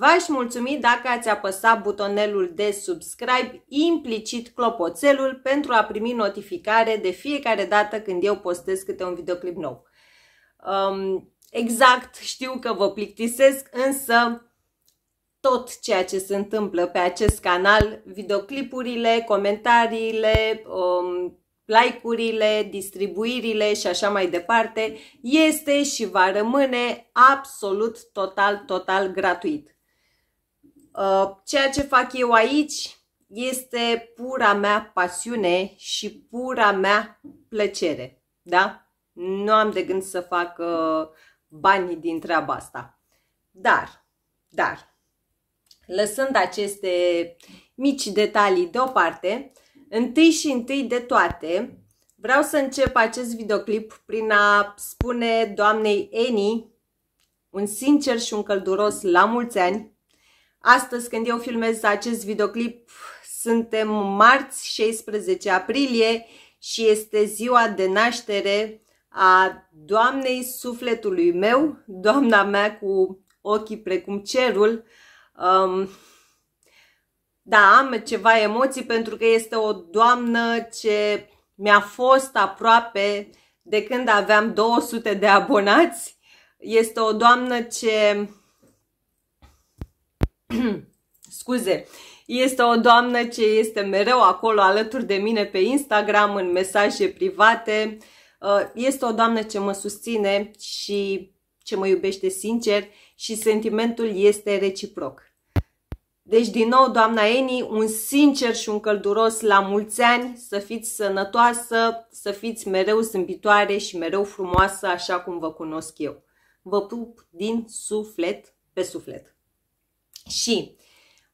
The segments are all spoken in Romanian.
V-aș mulțumi dacă ați apăsat butonelul de subscribe, implicit clopoțelul, pentru a primi notificare de fiecare dată când eu postez câte un videoclip nou. Um, exact, știu că vă plictisesc, însă tot ceea ce se întâmplă pe acest canal, videoclipurile, comentariile, um, like-urile, distribuirile și așa mai departe, este și va rămâne absolut total, total gratuit. Uh, ceea ce fac eu aici este pura mea pasiune și pura mea plăcere. Da? Nu am de gând să fac uh, bani din treaba asta. Dar, dar, lăsând aceste mici detalii deoparte, întâi și întâi de toate, vreau să încep acest videoclip prin a spune doamnei Eni un sincer și un călduros la mulți ani Astăzi, când eu filmez acest videoclip, suntem marți, 16 aprilie și este ziua de naștere a Doamnei sufletului meu, Doamna mea cu ochii precum cerul. Um, da, am ceva emoții pentru că este o doamnă ce mi-a fost aproape de când aveam 200 de abonați. Este o doamnă ce scuze, este o doamnă ce este mereu acolo alături de mine pe Instagram în mesaje private. Uh, este o doamnă ce mă susține și ce mă iubește sincer și sentimentul este reciproc. Deci, din nou, doamna Eni, un sincer și un călduros la mulți ani, să fiți sănătoasă, să fiți mereu zâmbitoare și mereu frumoasă, așa cum vă cunosc eu. Vă pup din suflet pe suflet. Și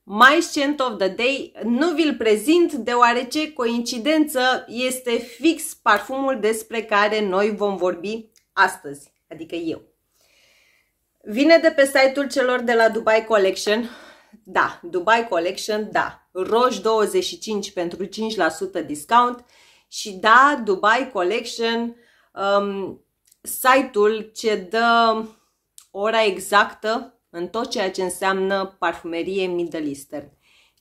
My Scent of the Day nu vi-l prezint deoarece coincidență este fix parfumul despre care noi vom vorbi astăzi, adică eu. Vine de pe site-ul celor de la Dubai Collection. Da, Dubai Collection, da. Roș 25 pentru 5% discount și da, Dubai Collection, um, site-ul ce dă ora exactă în tot ceea ce înseamnă parfumerie Middle Eastern.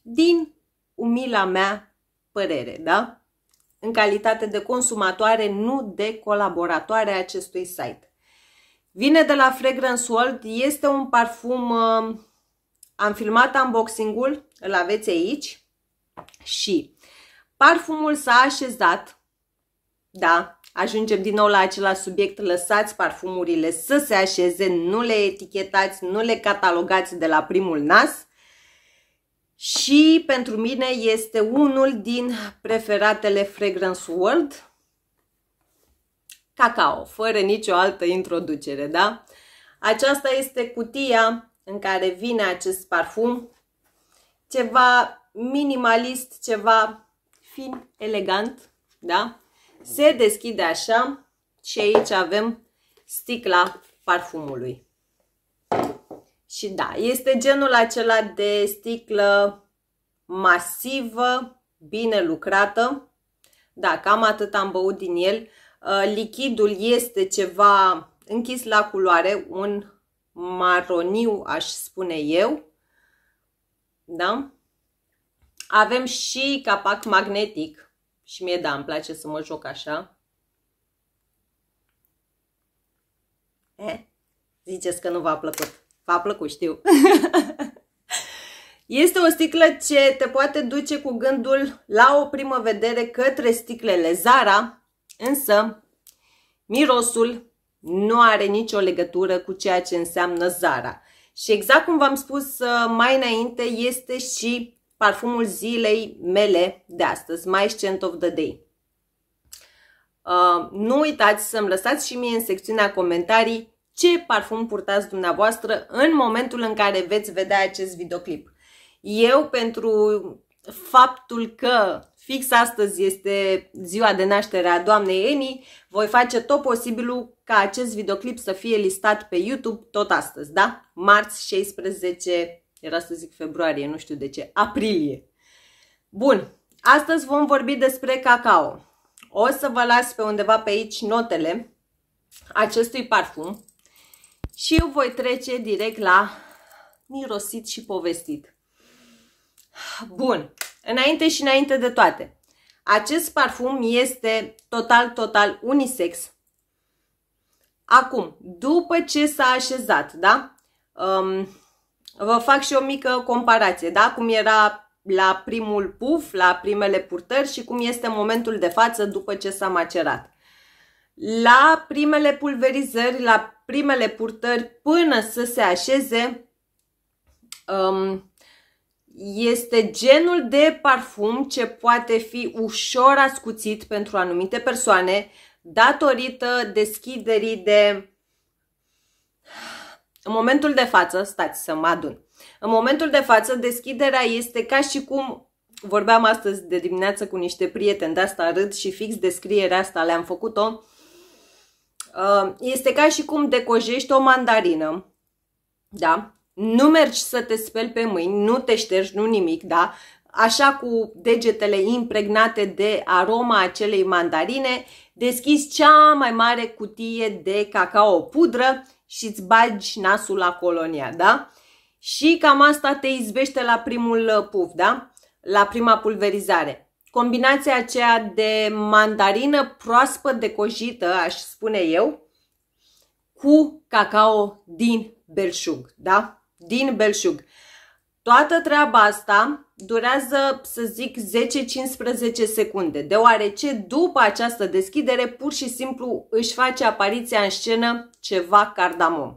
Din umila mea părere, da? În calitate de consumatoare, nu de colaboratoare a acestui site. Vine de la Fragrance World, este un parfum, uh, am filmat unboxing-ul, îl aveți aici și parfumul s-a așezat, da, Ajungem din nou la același subiect, lăsați parfumurile să se așeze, nu le etichetați, nu le catalogați de la primul nas. Și pentru mine este unul din preferatele Fragrance World, cacao, fără nicio altă introducere, da? Aceasta este cutia în care vine acest parfum, ceva minimalist, ceva fin, elegant, da? se deschide așa și aici avem sticla parfumului. Și da, este genul acela de sticlă masivă, bine lucrată. Da, cam atât am băut din el. Uh, lichidul este ceva închis la culoare, un maroniu, aș spune eu. Da? Avem și capac magnetic și mie, da, îmi place să mă joc așa. E? ziceți că nu v-a plăcut. V-a plăcut, știu. Este o sticlă ce te poate duce cu gândul la o primă vedere către sticlele Zara, însă mirosul nu are nicio legătură cu ceea ce înseamnă Zara. Și exact cum v-am spus uh, mai înainte, este și parfumul zilei mele de astăzi, My Scent of the Day. Uh, nu uitați să-mi lăsați și mie în secțiunea comentarii ce parfum purtați dumneavoastră în momentul în care veți vedea acest videoclip. Eu, pentru faptul că fix astăzi este ziua de naștere a doamnei Eni, voi face tot posibilul ca acest videoclip să fie listat pe YouTube tot astăzi, da? Marți 16 era să zic februarie, nu știu de ce. Aprilie. Bun, astăzi vom vorbi despre cacao. O să vă las pe undeva pe aici notele acestui parfum și eu voi trece direct la mirosit și povestit. Bun, înainte și înainte de toate, acest parfum este total, total unisex. Acum, după ce s-a așezat, da? Um, vă fac și o mică comparație, da? Cum era la primul puf, la primele purtări și cum este momentul de față după ce s-a macerat. La primele pulverizări, la primele purtări, până să se așeze, um, este genul de parfum ce poate fi ușor ascuțit pentru anumite persoane datorită deschiderii de în momentul de față, stați să mă adun, în momentul de față deschiderea este ca și cum vorbeam astăzi de dimineață cu niște prieteni, de asta râd și fix descrierea asta le-am făcut-o, uh, este ca și cum decojești o mandarină, da? Nu mergi să te speli pe mâini, nu te ștergi, nu nimic, da? Așa cu degetele impregnate de aroma acelei mandarine deschizi cea mai mare cutie de cacao pudră și îți bagi nasul la colonia, da? Și cam asta te izbește la primul uh, puf, da? La prima pulverizare. Combinația aceea de mandarină proaspăt decojită, aș spune eu, cu cacao din belșug, da? Din belșug. Toată treaba asta durează, să zic, 10-15 secunde, deoarece după această deschidere pur și simplu își face apariția în scenă ceva cardamom.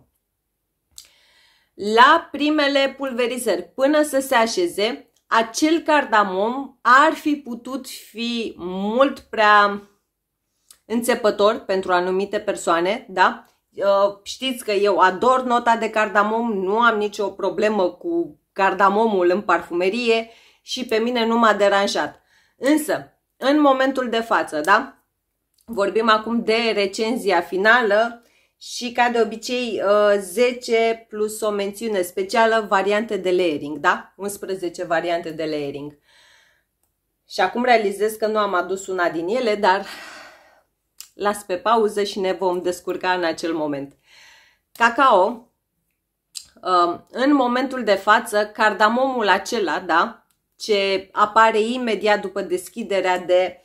La primele pulverizări, până să se așeze, acel cardamom ar fi putut fi mult prea înțepător pentru anumite persoane, da? Uh, știți că eu ador nota de cardamom, nu am nicio problemă cu cardamomul în parfumerie și pe mine nu m-a deranjat. Însă, în momentul de față, da? Vorbim acum de recenzia finală și ca de obicei 10 uh, plus o mențiune specială variante de layering, da? 11 variante de layering. Și acum realizez că nu am adus una din ele, dar las pe pauză și ne vom descurca în acel moment. Cacao Um, în momentul de față cardamomul acela, da, ce apare imediat după deschiderea de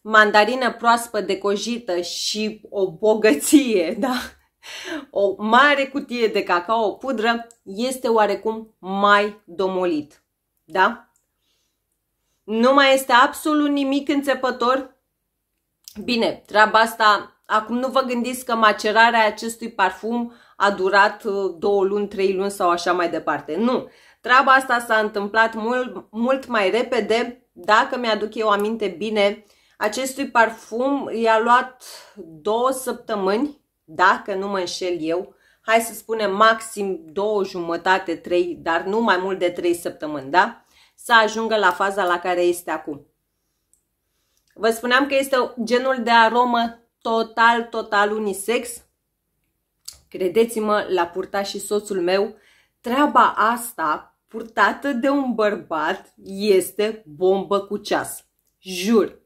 mandarină proaspăt decojită și o bogăție, da, o mare cutie de cacao o pudră, este oarecum mai domolit, da? Nu mai este absolut nimic înțepător? Bine, treaba asta, acum nu vă gândiți că macerarea acestui parfum a durat uh, două luni, trei luni sau așa mai departe. Nu. Treaba asta s-a întâmplat mult, mult mai repede, dacă mi-aduc eu aminte bine. Acestui parfum i-a luat două săptămâni, dacă nu mă înșel eu, hai să spunem maxim două jumătate, trei, dar nu mai mult de trei săptămâni, da? Să ajungă la faza la care este acum. Vă spuneam că este genul de aromă total, total unisex, Credeți-mă, l-a purtat și soțul meu. Treaba asta, purtată de un bărbat, este bombă cu ceas. Jur!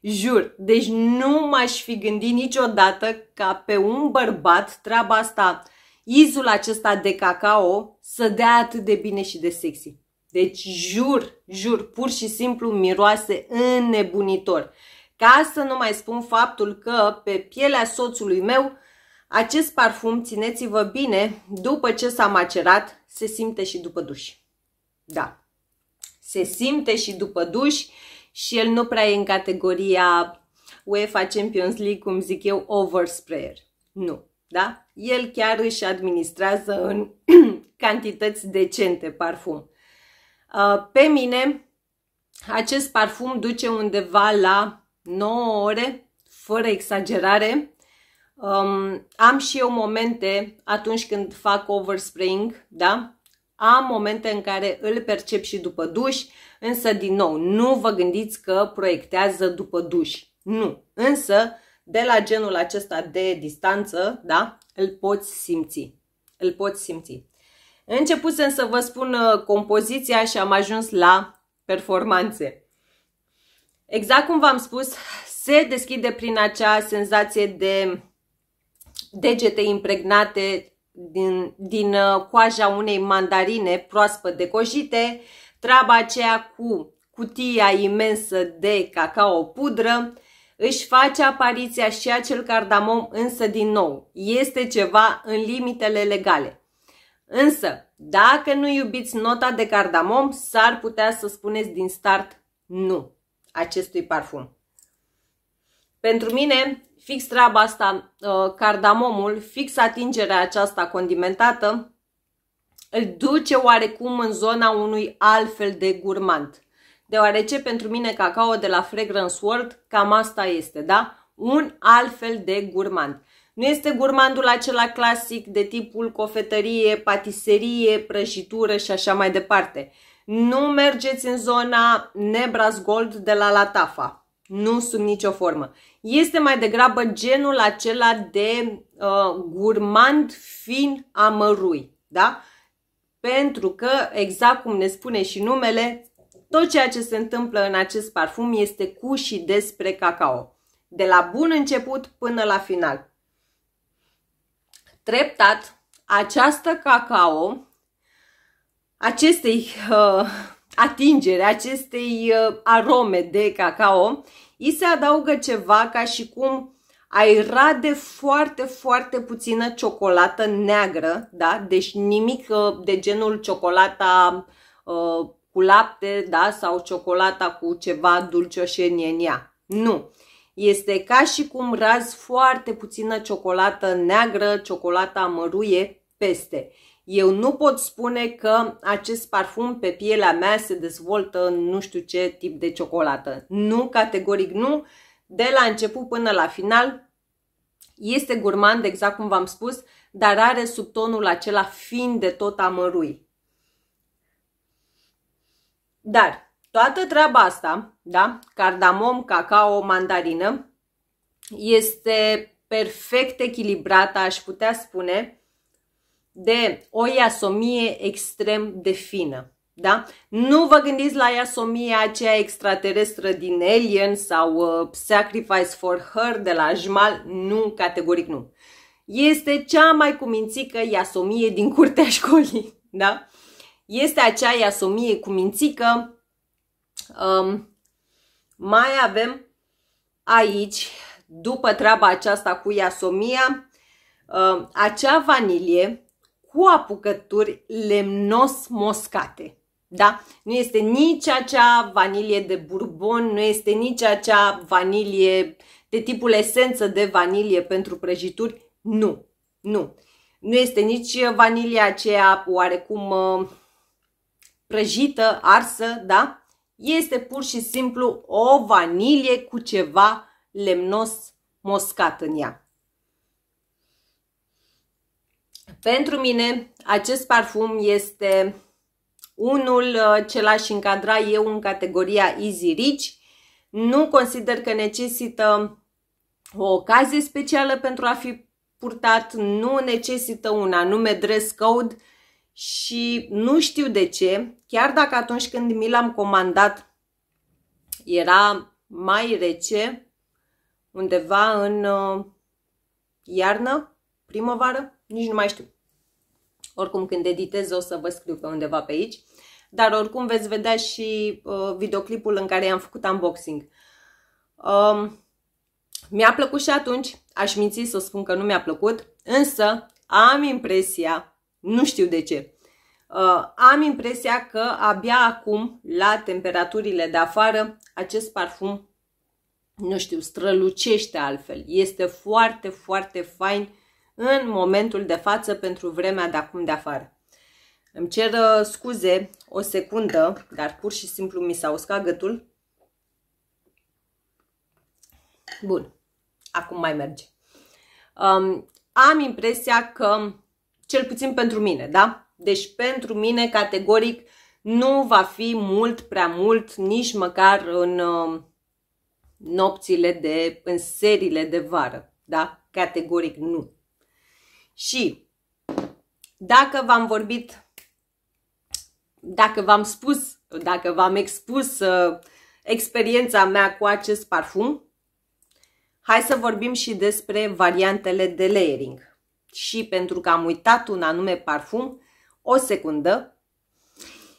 Jur! Deci nu m-aș fi gândit niciodată ca pe un bărbat treaba asta, izul acesta de cacao, să dea atât de bine și de sexy. Deci jur, jur, pur și simplu miroase înnebunitor. Ca să nu mai spun faptul că pe pielea soțului meu acest parfum, țineți-vă bine, după ce s-a macerat, se simte și după duș. Da, se simte și după duș și el nu prea e în categoria UEFA Champions League, cum zic eu, oversprayer. Nu, da? El chiar își administrează în cantități decente parfum. Uh, pe mine, acest parfum duce undeva la 9 ore, fără exagerare, Um, am și eu momente atunci când fac overspring, da? Am momente în care îl percep și după duș, însă din nou, nu vă gândiți că proiectează după duș. Nu. Însă, de la genul acesta de distanță, da, îl poți simți. Îl poți simți. Începusem să vă spun uh, compoziția și am ajuns la performanțe. Exact cum v-am spus, se deschide prin acea senzație de degete impregnate din, din uh, coaja unei mandarine proaspăt decojite, treaba aceea cu cutia imensă de cacao pudră, își face apariția și acel cardamom însă din nou. Este ceva în limitele legale. Însă, dacă nu iubiți nota de cardamom, s-ar putea să spuneți din start nu acestui parfum. Pentru mine, fix treaba asta, uh, cardamomul, fix atingerea aceasta condimentată, îl duce oarecum în zona unui alt fel de gurmand. Deoarece pentru mine cacao de la Fragrance World cam asta este, da? Un alt fel de gurmand. Nu este gurmandul acela clasic de tipul cofetărie, patiserie, prăjitură și așa mai departe. Nu mergeți în zona Nebras Gold de la Latafa nu sub nicio formă. Este mai degrabă genul acela de uh, gurmand fin amărui, da? Pentru că, exact cum ne spune și numele, tot ceea ce se întâmplă în acest parfum este cu și despre cacao. De la bun început până la final. Treptat, această cacao acestei uh, atingere acestei uh, arome de cacao, îi se adaugă ceva ca și cum ai rade foarte, foarte puțină ciocolată neagră, da? Deci nimic uh, de genul ciocolata uh, cu lapte, da? Sau ciocolata cu ceva dulcioșenie în ea. Nu. Este ca și cum razi foarte puțină ciocolată neagră, ciocolata măruie peste. Eu nu pot spune că acest parfum pe pielea mea se dezvoltă în nu știu ce tip de ciocolată. Nu, categoric nu. De la început până la final este gurmand, exact cum v-am spus, dar are subtonul acela fin de tot amărui. Dar toată treaba asta, da, cardamom, cacao, mandarină, este perfect echilibrată, aș putea spune, de o iasomie extrem de fină. Da? Nu vă gândiți la iasomia aceea extraterestră din Alien sau uh, Sacrifice for Her de la Jmal, nu, categoric nu. Este cea mai cumințică iasomie din curtea școlii, da? Este acea iasomie cumințică. Um, mai avem aici, după treaba aceasta cu iasomia, uh, acea vanilie cu apucături lemnos moscate. Da? Nu este nici acea vanilie de bourbon, nu este nici acea vanilie de tipul esență de vanilie pentru prăjituri. Nu, nu. Nu este nici vanilia aceea oarecum uh, prăjită, arsă, da? Este pur și simplu o vanilie cu ceva lemnos moscat în ea. Pentru mine, acest parfum este unul uh, ce l-aș încadra eu în categoria Easy Rich. Nu consider că necesită o ocazie specială pentru a fi purtat, nu necesită un anume dress code și nu știu de ce, chiar dacă atunci când mi l-am comandat era mai rece, undeva în uh, iarnă, primăvară, nici nu mai știu. Oricum, când editez, o să vă scriu pe undeva pe aici. Dar oricum veți vedea și uh, videoclipul în care i-am făcut unboxing. Um, mi-a plăcut și atunci, aș minți să spun că nu mi-a plăcut, însă am impresia, nu știu de ce, uh, am impresia că abia acum, la temperaturile de afară, acest parfum, nu știu, strălucește altfel. Este foarte, foarte fain în momentul de față pentru vremea de acum de afară. Îmi cer uh, scuze o secundă, dar pur și simplu mi s-a uscat gâtul. Bun, acum mai merge. Um, am impresia că, cel puțin pentru mine, da? Deci pentru mine, categoric, nu va fi mult prea mult, nici măcar în uh, nopțile de, în serile de vară, da? Categoric nu. Și dacă v-am vorbit, dacă v-am spus, dacă v-am expus uh, experiența mea cu acest parfum, hai să vorbim și despre variantele de layering. Și pentru că am uitat un anume parfum, o secundă,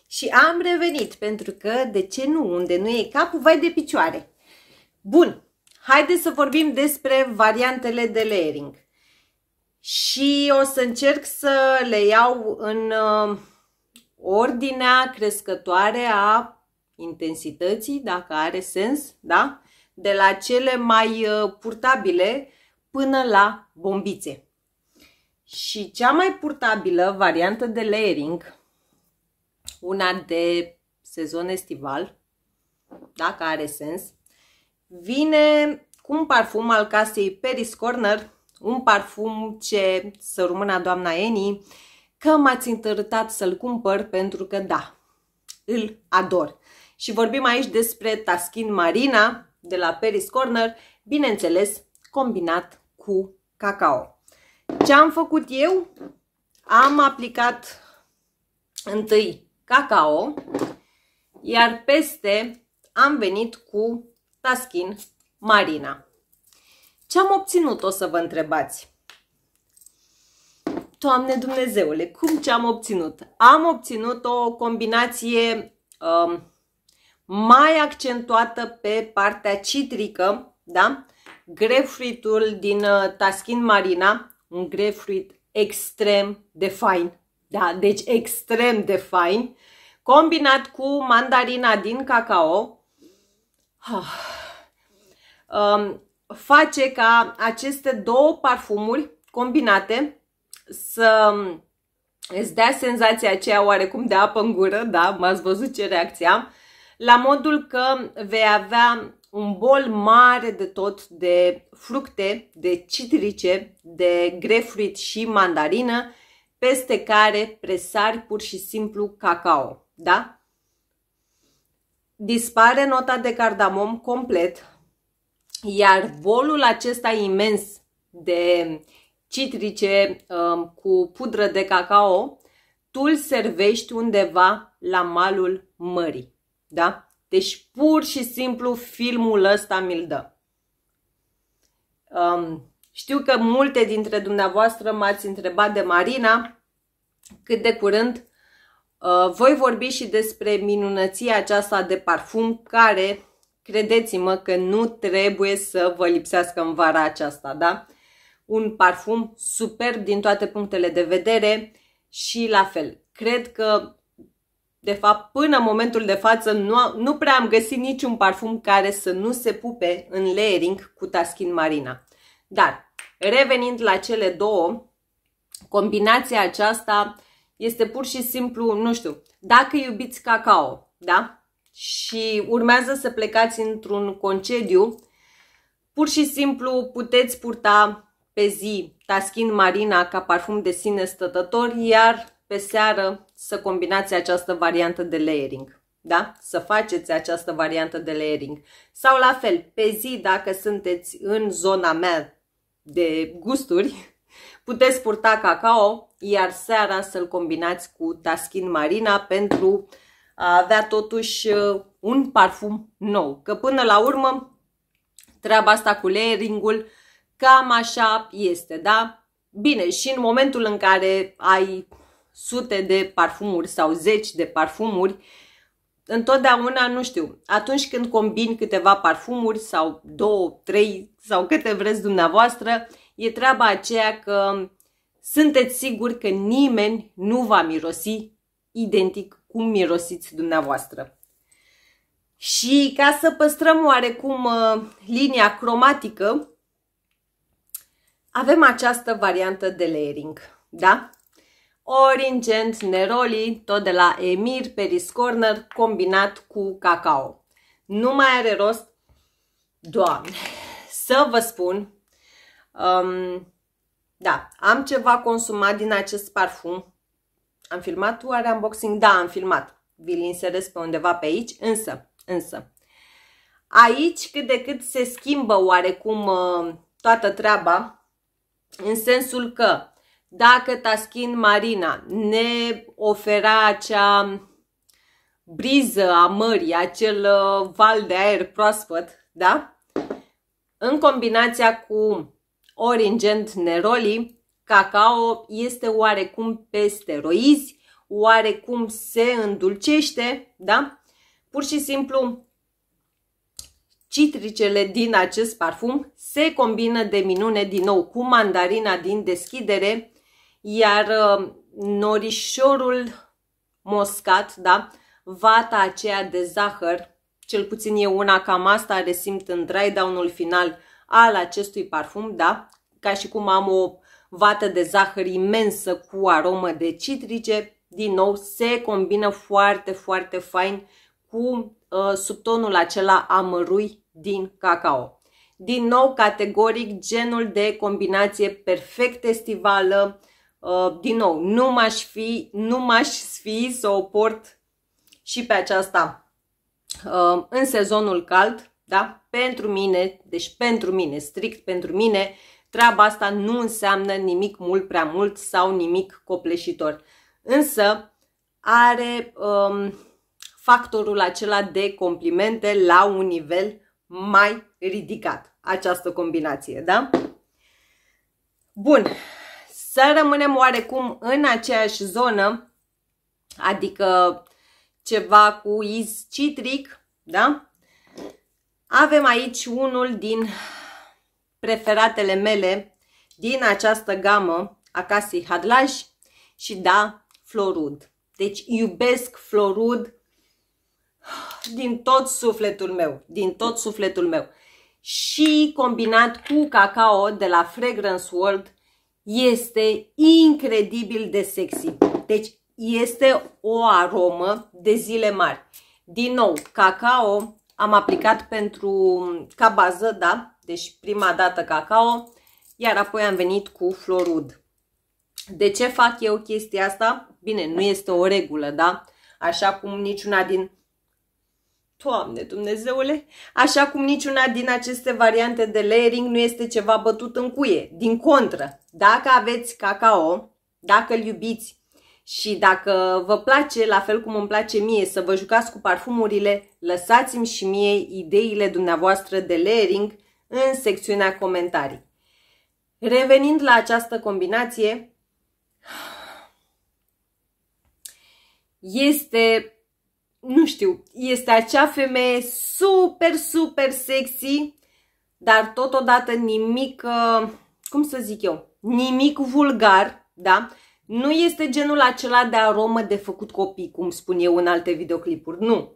și am revenit, pentru că, de ce nu, unde nu e capul, vai de picioare. Bun, haideți să vorbim despre variantele de layering și o să încerc să le iau în uh, ordinea crescătoare a intensității, dacă are sens, da? De la cele mai uh, purtabile până la bombițe. Și cea mai purtabilă variantă de layering, una de sezon estival, dacă are sens, vine cu un parfum al casei Paris Corner un parfum ce, să rămână doamna Eni, că m-ați întărâtat să-l cumpăr pentru că da, îl ador. Și vorbim aici despre Taskin Marina de la Paris Corner, bineînțeles combinat cu cacao. Ce am făcut eu? Am aplicat întâi cacao, iar peste am venit cu Taskin Marina. Ce-am obținut, o să vă întrebați. Doamne Dumnezeule, cum ce-am obținut? Am obținut o combinație um, mai accentuată pe partea citrică, da? Grapefruitul din uh, Taskin Marina, un grapefruit extrem de fain, da? Deci extrem de fain, combinat cu mandarina din cacao. Ah. Um, face ca aceste două parfumuri combinate să îți dea senzația aceea oarecum de apă în gură, da, m-ați văzut ce reacție am, la modul că vei avea un bol mare de tot de fructe, de citrice, de grefruit și mandarină, peste care presari pur și simplu cacao, da? Dispare nota de cardamom complet, iar volul acesta imens de citrice um, cu pudră de cacao, tu îl servești undeva la malul mării. Da? Deci pur și simplu filmul ăsta mi-l dă. Um, știu că multe dintre dumneavoastră m-ați întrebat de Marina cât de curând. Uh, voi vorbi și despre minunăția aceasta de parfum care Credeți-mă că nu trebuie să vă lipsească în vara aceasta, da? Un parfum superb din toate punctele de vedere și la fel. Cred că, de fapt, până în momentul de față nu, nu prea am găsit niciun parfum care să nu se pupe în layering cu Taskin Marina. Dar, revenind la cele două, combinația aceasta este pur și simplu, nu știu, dacă iubiți cacao, da? și urmează să plecați într-un concediu, pur și simplu puteți purta pe zi Taskin Marina ca parfum de sine stătător, iar pe seară să combinați această variantă de layering. Da? Să faceți această variantă de layering. Sau la fel, pe zi, dacă sunteți în zona mea de gusturi, puteți purta cacao, iar seara să-l combinați cu Taskin Marina pentru uh, a avea totuși uh, un parfum nou. Că până la urmă, treaba asta cu layering-ul cam așa este, da? Bine, și în momentul în care ai sute de parfumuri sau zeci de parfumuri, întotdeauna, nu știu, atunci când combini câteva parfumuri sau două, trei sau câte vreți dumneavoastră, e treaba aceea că sunteți siguri că nimeni nu va mirosi identic cum mirosiți dumneavoastră. Și ca să păstrăm oarecum uh, linia cromatică, avem această variantă de layering, da? Origent Neroli, tot de la Emir Peris Corner, combinat cu cacao. Nu mai are rost, doamne, să vă spun, um, da, am ceva consumat din acest parfum, am filmat oare unboxing? Da, am filmat. Vi-l inserez pe undeva pe aici, însă, însă. Aici cât de cât se schimbă oarecum uh, toată treaba, în sensul că dacă Taskin Marina ne ofera acea briză a mării, acel uh, val de aer proaspăt, da? În combinația cu and Neroli, cacao este oarecum pe steroizi, oarecum se îndulcește, da? Pur și simplu, citricele din acest parfum se combină de minune din nou cu mandarina din deschidere, iar uh, norișorul moscat, da? Vata aceea de zahăr, cel puțin e una cam asta resimt în dry down-ul final al acestui parfum, da? Ca și cum am o vată de zahăr imensă cu aromă de citrice, din nou se combină foarte, foarte fain cu uh, subtonul acela amărui din cacao. Din nou, categoric, genul de combinație perfect estivală. Uh, din nou, nu m-aș fi, nu m-aș fi să o port și pe aceasta uh, în sezonul cald, da? Pentru mine, deci pentru mine, strict pentru mine, treaba asta nu înseamnă nimic mult prea mult sau nimic copleșitor. Însă are um, factorul acela de complimente la un nivel mai ridicat, această combinație, da? Bun, să rămânem oarecum în aceeași zonă, adică ceva cu iz citric, da? Avem aici unul din preferatele mele din această gamă a casei Hadlaj și da, Florud. Deci iubesc Florud din tot sufletul meu, din tot sufletul meu. Și combinat cu cacao de la Fragrance World este incredibil de sexy. Deci este o aromă de zile mari. Din nou, cacao am aplicat pentru ca bază, da, deci prima dată cacao, iar apoi am venit cu florud. De ce fac eu chestia asta? Bine, nu este o regulă, da? Așa cum niciuna din... Doamne Dumnezeule! Așa cum niciuna din aceste variante de layering nu este ceva bătut în cuie. Din contră, dacă aveți cacao, dacă îl iubiți și dacă vă place, la fel cum îmi place mie, să vă jucați cu parfumurile, lăsați-mi și mie ideile dumneavoastră de layering în secțiunea comentarii. Revenind la această combinație, este, nu știu, este acea femeie super, super sexy, dar totodată nimic, ă, cum să zic eu, nimic vulgar, da? Nu este genul acela de aromă de făcut copii, cum spun eu în alte videoclipuri, nu.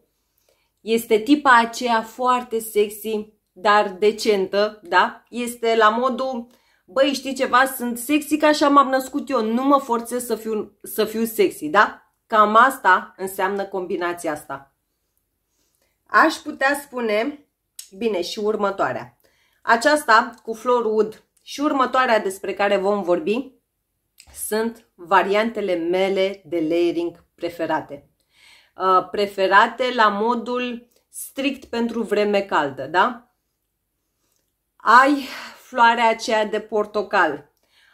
Este tipa aceea foarte sexy, dar decentă, da? Este la modul, băi, știi ceva, sunt sexy ca așa m-am născut eu, nu mă forțez să fiu, să fiu sexy, da? Cam asta înseamnă combinația asta. Aș putea spune, bine, și următoarea. Aceasta cu flor ud și următoarea despre care vom vorbi sunt variantele mele de layering preferate. Uh, preferate la modul strict pentru vreme caldă, da? ai floarea aceea de portocal,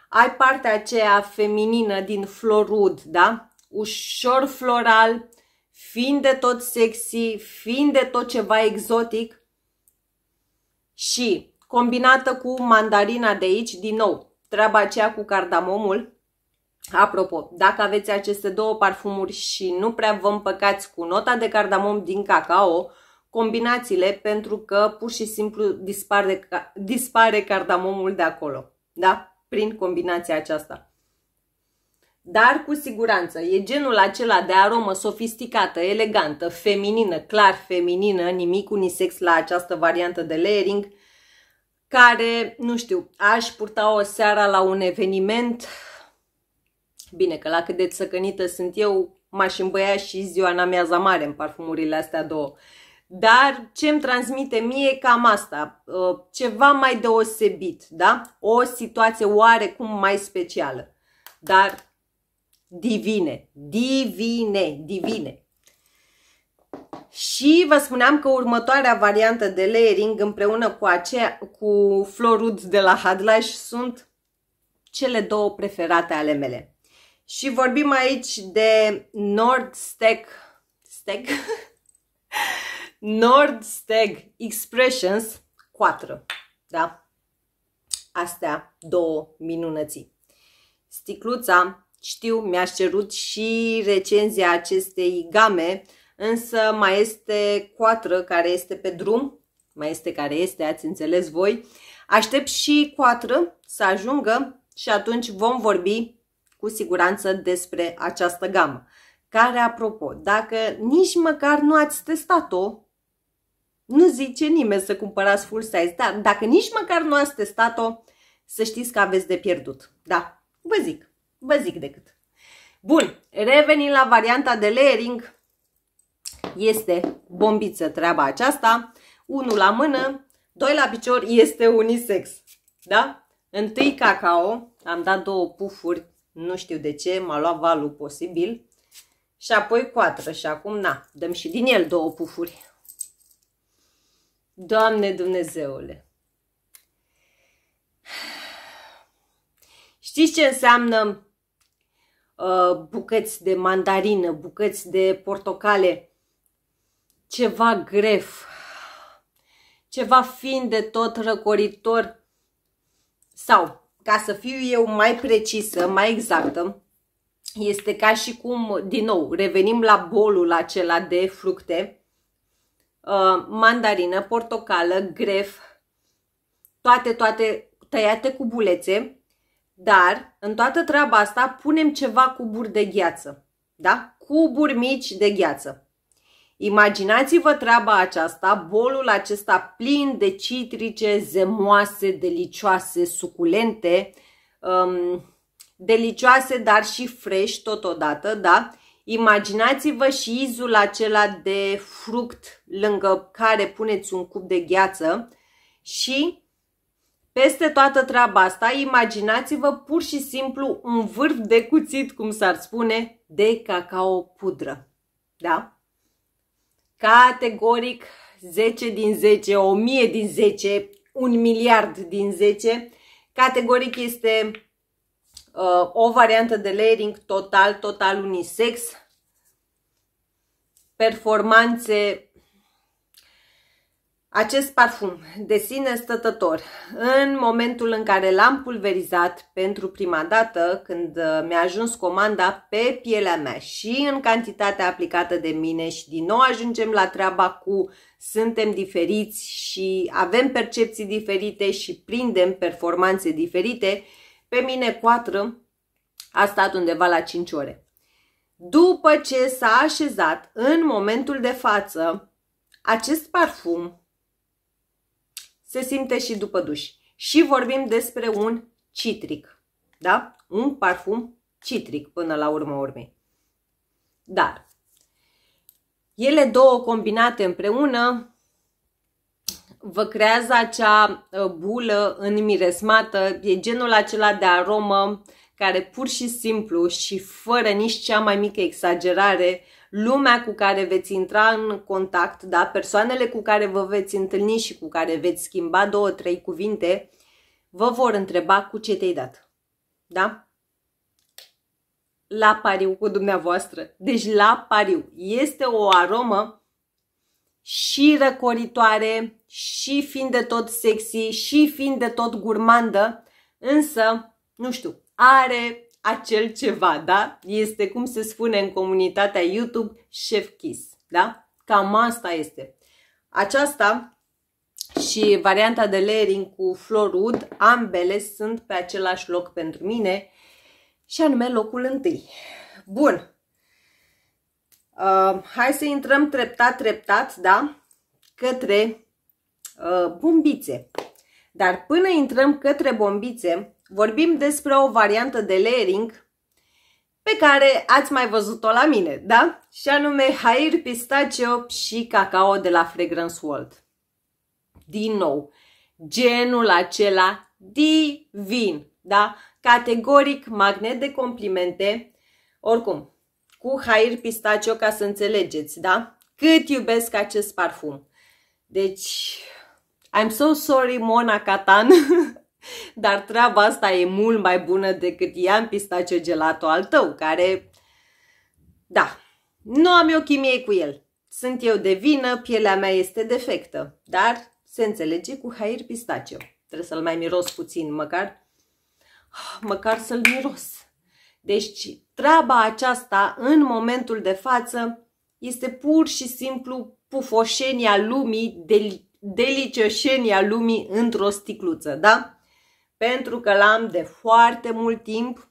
ai partea aceea feminină din florud, da? Ușor floral, fiind de tot sexy, fiind de tot ceva exotic și combinată cu mandarina de aici, din nou, treaba aceea cu cardamomul. Apropo, dacă aveți aceste două parfumuri și nu prea vă împăcați cu nota de cardamom din cacao, combinațiile pentru că pur și simplu dispare, dispare cardamomul de acolo, da? Prin combinația aceasta. Dar cu siguranță e genul acela de aromă sofisticată, elegantă, feminină, clar feminină, nimic unisex la această variantă de layering, care, nu știu, aș purta o seara la un eveniment, bine că la cât de țăcănită sunt eu, m-aș îmbăia și ziua în mare în parfumurile astea două, uh, dar ce îmi transmite mie e cam asta, uh, ceva mai deosebit, da? O situație oarecum mai specială, dar divine, divine, divine. Și vă spuneam că următoarea variantă de layering împreună cu, acea, cu Florud de la Hadlash sunt cele două preferate ale mele. Și vorbim aici de Nord Stack, Stack? Nordsteg Expressions 4. Da? Astea două minunății. Sticluța, știu, mi-a cerut și recenzia acestei game, însă mai este 4 care este pe drum, mai este care este, ați înțeles voi. Aștept și 4 să ajungă și atunci vom vorbi cu siguranță despre această gamă care, apropo, dacă nici măcar nu ați testat-o, nu zice nimeni să cumpărați full size, dar dacă nici măcar nu ați testat-o, să știți că aveți de pierdut. Da, vă zic, vă zic decât. Bun, revenind la varianta de layering, este bombiță treaba aceasta, unul la mână, doi la picior, este unisex, da? Întâi cacao, am dat două pufuri, nu știu de ce, m-a luat valul posibil, și apoi coatră și acum, na, dăm și din el două pufuri. Doamne Dumnezeule! Știți ce înseamnă uh, bucăți de mandarină, bucăți de portocale? Ceva gref, ceva fin de tot răcoritor sau, ca să fiu eu mai precisă, mai exactă, este ca și cum, din nou, revenim la bolul acela de fructe, Uh, mandarină, portocală, gref, toate, toate tăiate cu bulețe, dar în toată treaba asta punem ceva cuburi de gheață, da? Cuburi mici de gheață. Imaginați-vă treaba aceasta, bolul acesta plin de citrice zemoase, delicioase, suculente, um, delicioase, dar și fresh totodată, da? Imaginați-vă și izul acela de fruct lângă care puneți un cup de gheață și peste toată treaba asta imaginați-vă pur și simplu un vârf de cuțit, cum s-ar spune, de cacao pudră. Da? Categoric 10 din 10, 1000 din 10, 1 miliard din 10. Categoric este uh, o variantă de layering total, total unisex, performanțe acest parfum de sine stătător, în momentul în care l-am pulverizat pentru prima dată, când uh, mi-a ajuns comanda pe pielea mea și în cantitatea aplicată de mine și din nou ajungem la treaba cu suntem diferiți și avem percepții diferite și prindem performanțe diferite, pe mine 4 a stat undeva la 5 ore. După ce s-a așezat în momentul de față, acest parfum se simte și după duș. Și vorbim despre un citric, da? Un parfum citric până la urmă urmei. Dar ele două combinate împreună vă creează acea uh, bulă înmiresmată, e genul acela de aromă care pur și simplu și fără nici cea mai mică exagerare, lumea cu care veți intra în contact, da, persoanele cu care vă veți întâlni și cu care veți schimba două, trei cuvinte, vă vor întreba cu ce te-ai dat. Da? La pariu cu dumneavoastră. Deci la pariu. Este o aromă și răcoritoare, și fiind de tot sexy, și fiind de tot gurmandă, însă, nu știu, are acel ceva, da? Este cum se spune în comunitatea YouTube chef kiss, da? Cam asta este. Aceasta și varianta de layering cu flor ud, ambele sunt pe același loc pentru mine și anume locul întâi. Bun, uh, hai să intrăm treptat, treptat, da? Către uh, bombițe. Dar până intrăm către bombițe, Vorbim despre o variantă de layering pe care ați mai văzut-o la mine, da? Și anume Hair Pistachio și cacao de la Fragrance World. Din nou, genul acela divin, da? Categoric magnet de complimente. Oricum, cu Hair Pistachio ca să înțelegeți, da? Cât iubesc acest parfum. Deci, I'm so sorry Mona Catan Dar treaba asta e mult mai bună decât ea în pistace gelato al tău, care... Da, nu am eu chimie cu el. Sunt eu de vină, pielea mea este defectă, dar se înțelege cu hair pistacio. Trebuie să-l mai miros puțin, măcar, ah, măcar să-l miros. Deci treaba aceasta, în momentul de față, este pur și simplu pufoșenia lumii, del delicioșenia lumii într-o sticluță, da? pentru că l-am de foarte mult timp,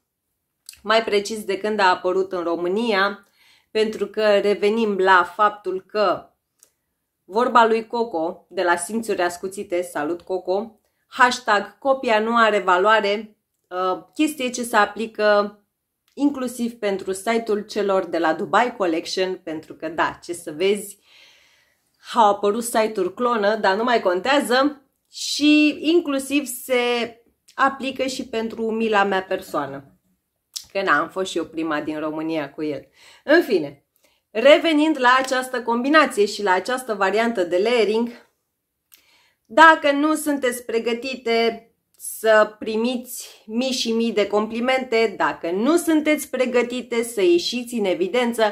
mai precis de când a apărut în România, pentru că revenim la faptul că vorba lui Coco de la Simțuri Ascuțite, salut Coco, hashtag copia nu are valoare, uh, chestie ce se aplică inclusiv pentru site-ul celor de la Dubai Collection, pentru că da, ce să vezi, au apărut site-uri clonă, dar nu mai contează și inclusiv se aplică și pentru mila mea persoană. Că n-am fost și eu prima din România cu el. În fine, revenind la această combinație și la această variantă de layering, dacă nu sunteți pregătite să primiți mii și mii de complimente, dacă nu sunteți pregătite să ieșiți în evidență,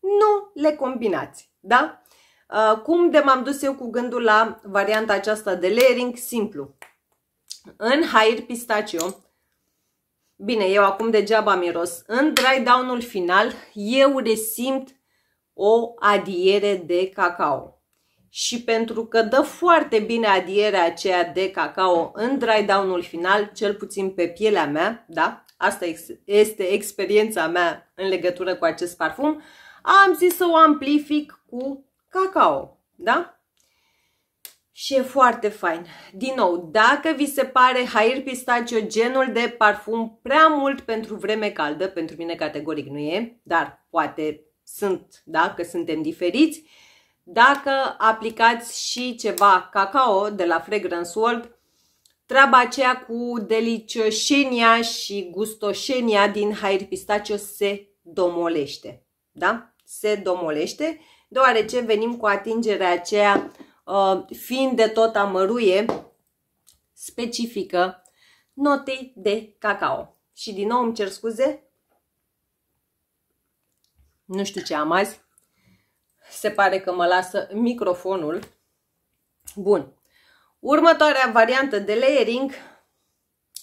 nu le combinați, da? Uh, cum de m-am dus eu cu gândul la varianta aceasta de layering? Simplu în Hair Pistachio. Bine, eu acum degeaba miros. În dry down-ul final, eu resimt o adiere de cacao. Și pentru că dă foarte bine adierea aceea de cacao în dry down-ul final, cel puțin pe pielea mea, da? Asta este experiența mea în legătură cu acest parfum. Am zis să o amplific cu cacao, da? și e foarte fain. Din nou, dacă vi se pare Hair Pistachio genul de parfum prea mult pentru vreme caldă, pentru mine categoric nu e, dar poate sunt, da, că suntem diferiți, dacă aplicați și ceva cacao de la Fragrance World, treaba aceea cu delicioșenia și gustoșenia din Hair Pistachio se domolește, da? Se domolește, deoarece venim cu atingerea aceea Uh, fiind de tot amăruie, specifică notei de cacao. Și din nou îmi cer scuze, nu știu ce am azi, se pare că mă lasă microfonul. Bun, următoarea variantă de layering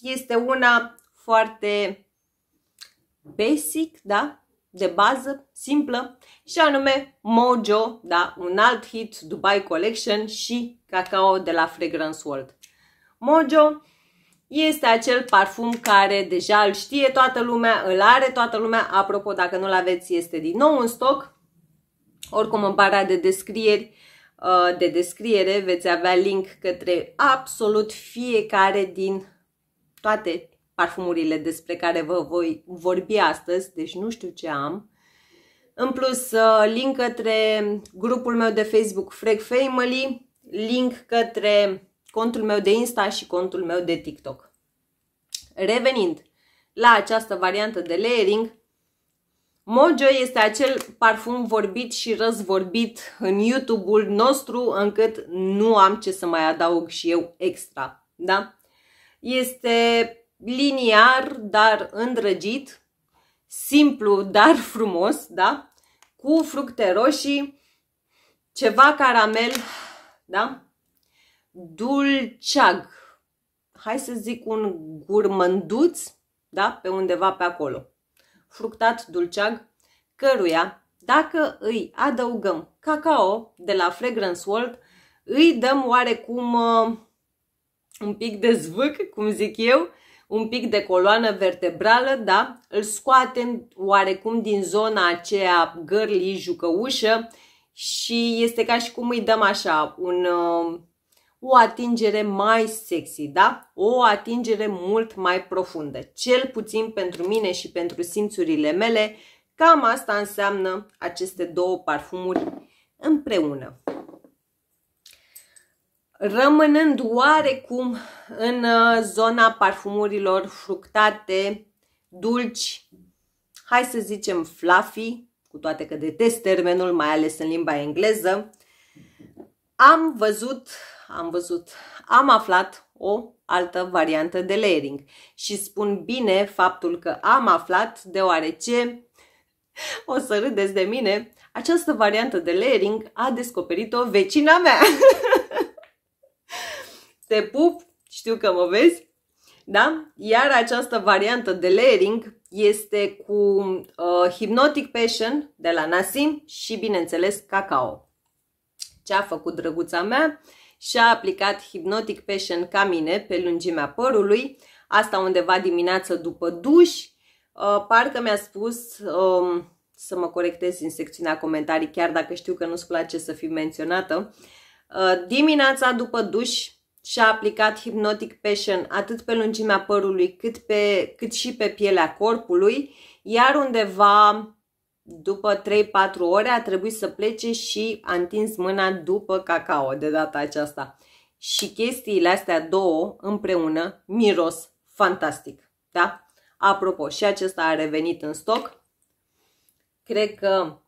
este una foarte basic, da? de bază, simplă, și anume Mojo, da, un alt hit Dubai Collection și cacao de la Fragrance World. Mojo este acel parfum care deja îl știe toată lumea, îl are toată lumea. Apropo, dacă nu-l aveți, este din nou în stoc. Oricum, în barea de descrieri, uh, de descriere veți avea link către absolut fiecare din toate parfumurile despre care vă voi vorbi astăzi, deci nu știu ce am. În plus, uh, link către grupul meu de Facebook Frag Family, link către contul meu de Insta și contul meu de TikTok. Revenind la această variantă de layering, Mojo este acel parfum vorbit și răzvorbit în YouTube-ul nostru, încât nu am ce să mai adaug și eu extra, da? Este liniar, dar îndrăgit, simplu, dar frumos, da? Cu fructe roșii, ceva caramel, da? Dulceag. Hai să zic un gurmânduț, da? Pe undeva pe acolo. Fructat dulceag, căruia, dacă îi adăugăm cacao de la Fragrance World, îi dăm oarecum uh, un pic de zvâc, cum zic eu, un pic de coloană vertebrală, da? Îl scoatem oarecum din zona aceea gârlii jucăușă și este ca și cum îi dăm așa un, um, o atingere mai sexy, da? O atingere mult mai profundă. Cel puțin pentru mine și pentru simțurile mele, cam asta înseamnă aceste două parfumuri împreună rămânând oarecum în uh, zona parfumurilor fructate, dulci, hai să zicem fluffy, cu toate că detest termenul, mai ales în limba engleză, am văzut, am văzut, am aflat o altă variantă de layering. Și spun bine faptul că am aflat, deoarece, o să râdeți de mine, această variantă de layering a descoperit-o vecina mea. te pup, știu că mă vezi, da? Iar această variantă de layering este cu uh, Hypnotic Passion de la Nasim și, bineînțeles, cacao. Ce a făcut drăguța mea? Și-a aplicat Hypnotic Passion ca mine pe lungimea părului, asta undeva dimineață după duș. Uh, parcă mi-a spus um, uh, să mă corectez în secțiunea comentarii, chiar dacă știu că nu-ți place să fii menționată. Uh, dimineața după duș și a aplicat Hypnotic Passion atât pe lungimea părului cât, pe, cât și pe pielea corpului, iar undeva după 3-4 ore a trebuit să plece și a întins mâna după cacao de data aceasta. Și chestiile astea două împreună miros fantastic. Da? Apropo, și acesta a revenit în stoc. Cred că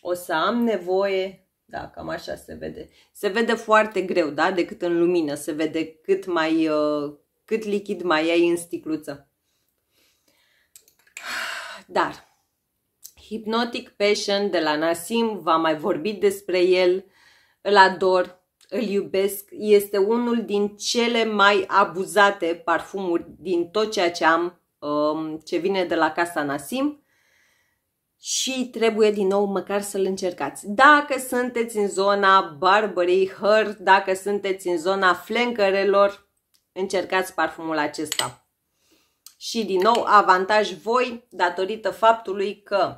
o să am nevoie da, cam așa se vede. Se vede foarte greu, da, decât în lumină. Se vede cât mai, uh, cât lichid mai ai în sticluță. Dar, Hypnotic Passion de la Nasim, v-am mai vorbit despre el, îl ador, îl iubesc, este unul din cele mai abuzate parfumuri din tot ceea ce am, um, ce vine de la Casa Nasim și trebuie din nou măcar să-l încercați. Dacă sunteți în zona Barbary hair, dacă sunteți în zona flencărelor, încercați parfumul acesta. Și din nou avantaj voi datorită faptului că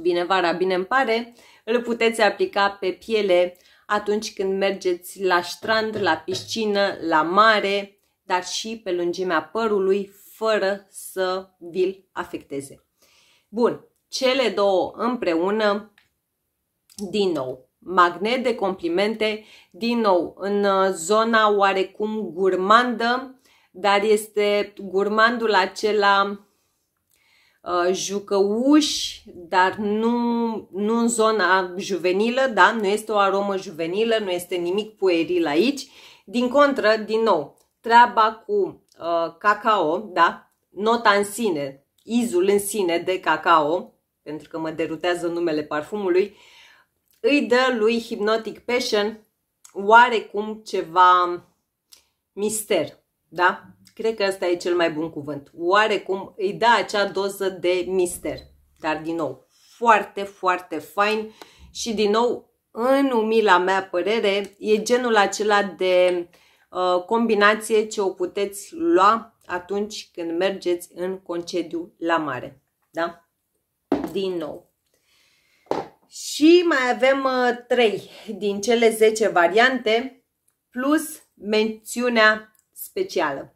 bine vara, bine îmi pare, îl puteți aplica pe piele atunci când mergeți la strand, la piscină, la mare, dar și pe lungimea părului, fără să vi-l afecteze. Bun, cele două împreună, din nou, magnet de complimente, din nou, în uh, zona oarecum gurmandă, dar este gurmandul acela uh, jucăuș, dar nu, nu în zona juvenilă, da? Nu este o aromă juvenilă, nu este nimic pueril aici. Din contră, din nou, treaba cu uh, cacao, da? Nota în sine, izul în sine de cacao, pentru că mă derutează numele parfumului, îi dă lui Hypnotic Passion oarecum ceva mister, da? Cred că ăsta e cel mai bun cuvânt. Oarecum îi dă acea doză de mister, dar din nou, foarte, foarte fain și din nou, în umila mea părere, e genul acela de uh, combinație ce o puteți lua atunci când mergeți în concediu la mare. Da? din nou. Și mai avem 3 uh, din cele 10 variante plus mențiunea specială.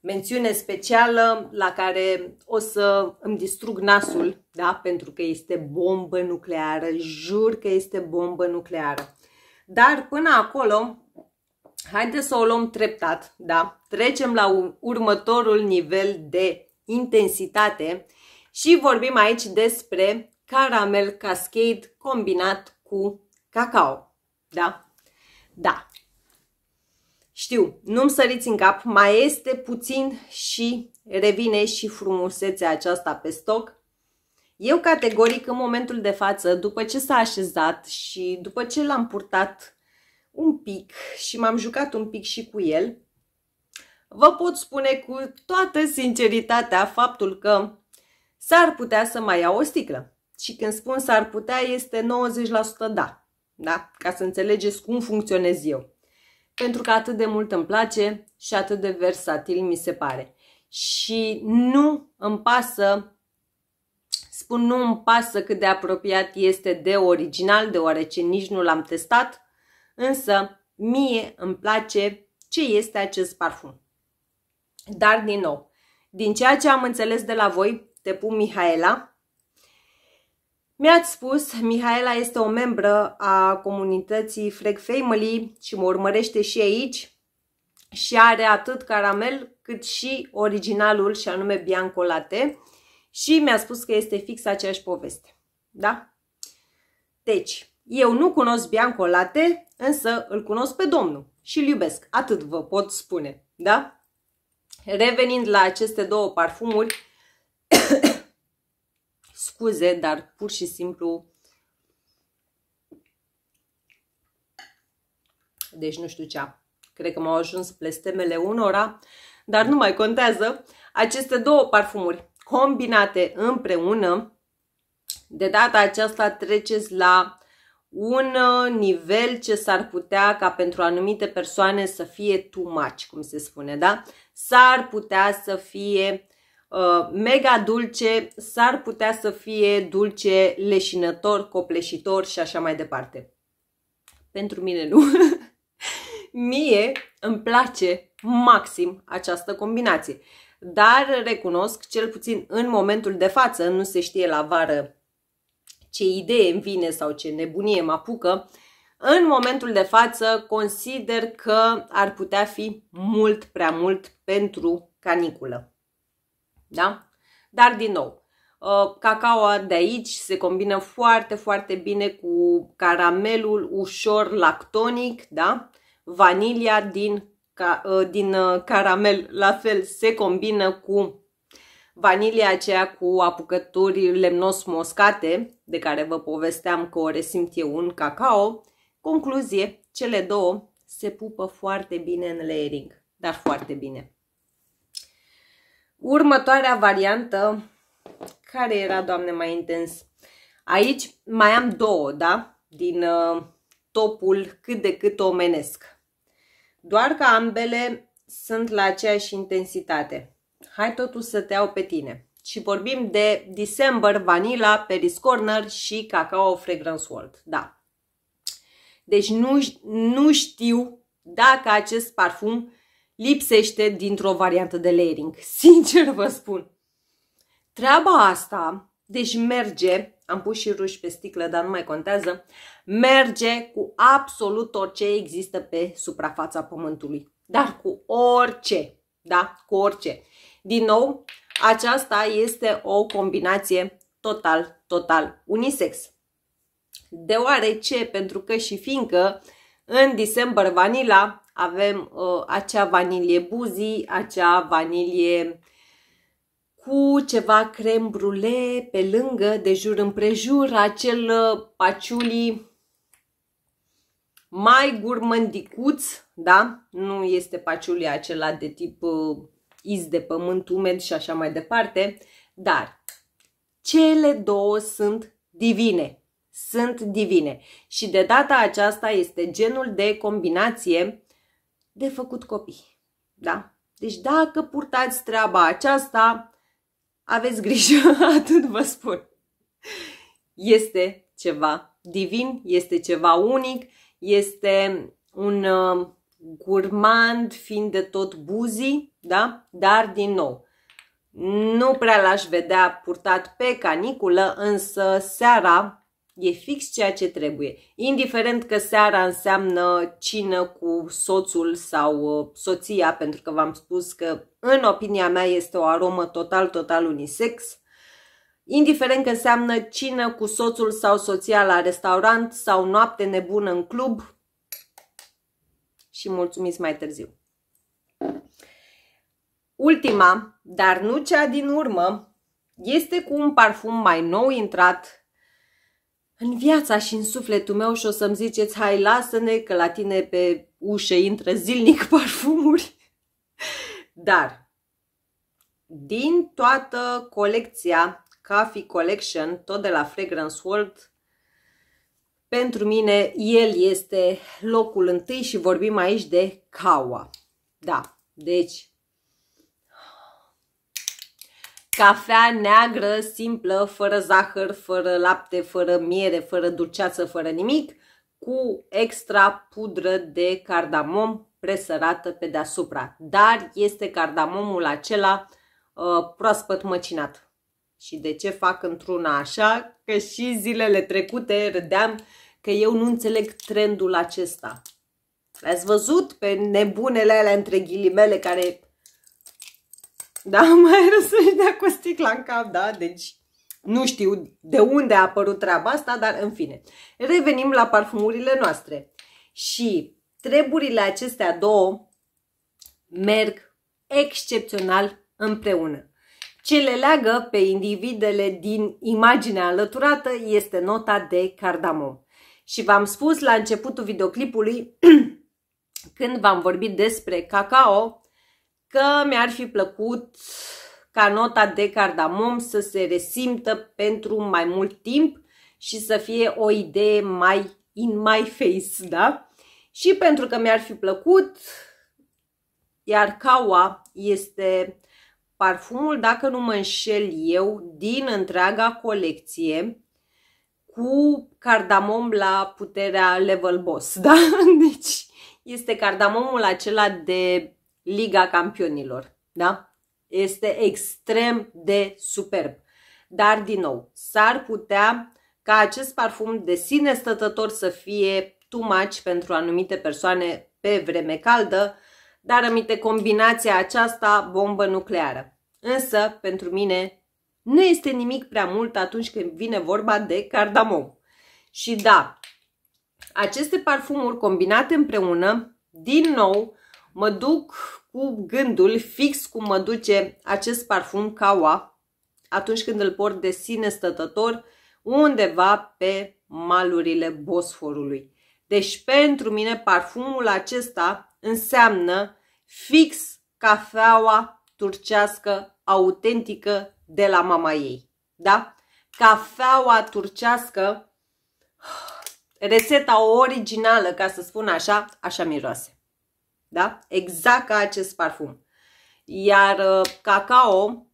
Mențiune specială la care o să îmi distrug nasul, da? pentru că este bombă nucleară, jur că este bombă nucleară. Dar până acolo, haideți să o luăm treptat, da? Trecem la următorul nivel de intensitate și vorbim aici despre caramel cascade combinat cu cacao. Da? Da. Știu, nu-mi săriți în cap, mai este puțin și revine și frumusețea aceasta pe stoc. Eu categoric în momentul de față, după ce s-a așezat și după ce l-am purtat un pic și m-am jucat un pic și cu el, vă pot spune cu toată sinceritatea faptul că s-ar putea să mai iau o sticlă. Și când spun s-ar putea, este 90% da. Da? Ca să înțelegeți cum funcționez eu. Pentru că atât de mult îmi place și atât de versatil mi se pare. Și nu îmi pasă spun nu îmi pasă cât de apropiat este de original, deoarece nici nu l-am testat, însă mie îmi place ce este acest parfum. Dar, din nou, din ceea ce am înțeles de la voi, te pun, Mihaela. Mi-ați spus, Mihaela este o membră a comunității Frag Family și mă urmărește și aici și are atât caramel cât și originalul și anume Bianco Latte și mi-a spus că este fix aceeași poveste. Da? Deci, eu nu cunosc Bianco Latte, însă îl cunosc pe domnul și îl iubesc. Atât vă pot spune. Da? Revenind la aceste două parfumuri, Scuze, dar pur și simplu deci nu știu ce. Cred că m-au ajuns plestemele unora, dar nu mai contează. Aceste două parfumuri combinate împreună, de data aceasta treceți la un uh, nivel ce s-ar putea ca pentru anumite persoane să fie too much, cum se spune, da? S-ar putea să fie Uh, mega dulce, s-ar putea să fie dulce leșinător, copleșitor și așa mai departe. Pentru mine nu. Mie îmi place maxim această combinație, dar recunosc, cel puțin în momentul de față, nu se știe la vară ce idee îmi vine sau ce nebunie mă apucă, în momentul de față consider că ar putea fi mult prea mult pentru caniculă. Da? Dar, din nou, uh, cacao de aici se combină foarte, foarte bine cu caramelul ușor lactonic, da? Vanilia din, uh, din uh, caramel la fel se combină cu vanilia aceea cu apucături lemnos moscate, de care vă povesteam că o resimt eu în cacao. Concluzie, cele două se pupă foarte bine în layering, dar foarte bine. Următoarea variantă, care era, Doamne, mai intens? Aici mai am două, da? Din uh, topul cât de cât omenesc. Doar că ambele sunt la aceeași intensitate. Hai totul să te iau pe tine. Și vorbim de December Vanilla, Paris Corner și Cacao Fragrance World. Da. Deci nu, nu știu dacă acest parfum lipsește dintr-o variantă de layering. Sincer vă spun. Treaba asta, deci merge, am pus și ruși pe sticlă, dar nu mai contează, merge cu absolut orice există pe suprafața pământului. Dar cu orice, da? Cu orice. Din nou, aceasta este o combinație total, total unisex. Deoarece, pentru că și fiindcă în December Vanilla avem uh, acea vanilie buzi, acea vanilie cu ceva crem brule pe lângă, de jur împrejur, acel ă, paciuli mai gurmândicuț, da? Nu este paciuli acela de tip uh, ă, iz de pământ umed și așa mai departe, dar cele două sunt divine. Sunt divine. Și de data aceasta este genul de combinație de făcut copii. Da? Deci dacă purtați treaba aceasta, aveți grijă, atât vă spun. Este ceva divin, este ceva unic, este un uh, gurmand fiind de tot buzii, da? Dar din nou, nu prea l-aș vedea purtat pe caniculă, însă seara E fix ceea ce trebuie. Indiferent că seara înseamnă cină cu soțul sau uh, soția, pentru că v-am spus că, în opinia mea, este o aromă total, total unisex. Indiferent că înseamnă cină cu soțul sau soția la restaurant sau noapte nebună în club. Și mulțumiți mai târziu. Ultima, dar nu cea din urmă, este cu un parfum mai nou intrat în viața și în sufletul meu și o să-mi ziceți, hai, lasă-ne că la tine pe ușă intră zilnic parfumuri. Dar, din toată colecția Coffee Collection, tot de la Fragrance World, pentru mine el este locul întâi și vorbim aici de Kawa. Da, deci cafea neagră, simplă, fără zahăr, fără lapte, fără miere, fără dulceață, fără nimic, cu extra pudră de cardamom presărată pe deasupra. Dar este cardamomul acela uh, proaspăt măcinat. Și de ce fac într-una așa? Că și zilele trecute râdeam că eu nu înțeleg trendul acesta. L-ați văzut pe nebunele alea între ghilimele care da? Mai răsuși de cu sticla în cap, da? Deci nu știu de unde a apărut treaba asta, dar în fine. Revenim la parfumurile noastre. Și treburile acestea două merg excepțional împreună. Ce le leagă pe individele din imaginea alăturată este nota de cardamom. Și v-am spus la începutul videoclipului, când v-am vorbit despre cacao, că mi-ar fi plăcut ca nota de cardamom să se resimtă pentru mai mult timp și să fie o idee mai in my face, da? Și pentru că mi-ar fi plăcut, iar caua este parfumul, dacă nu mă înșel eu, din întreaga colecție cu cardamom la puterea level boss, da? Deci este cardamomul acela de Liga Campionilor. Da? Este extrem de superb. Dar, din nou, s-ar putea ca acest parfum de sine stătător să fie tumaci pentru anumite persoane pe vreme caldă, dar aminte combinația aceasta bombă nucleară. Însă, pentru mine, nu este nimic prea mult atunci când vine vorba de cardamom. Și da, aceste parfumuri combinate împreună, din nou, mă duc cu gândul fix cum mă duce acest parfum Kawa atunci când îl port de sine stătător undeva pe malurile Bosforului. Deci pentru mine parfumul acesta înseamnă fix cafeaua turcească autentică de la mama ei. Da? Cafeaua turcească, rețeta originală, ca să spun așa, așa miroase. Da? Exact ca acest parfum. Iar uh, cacao,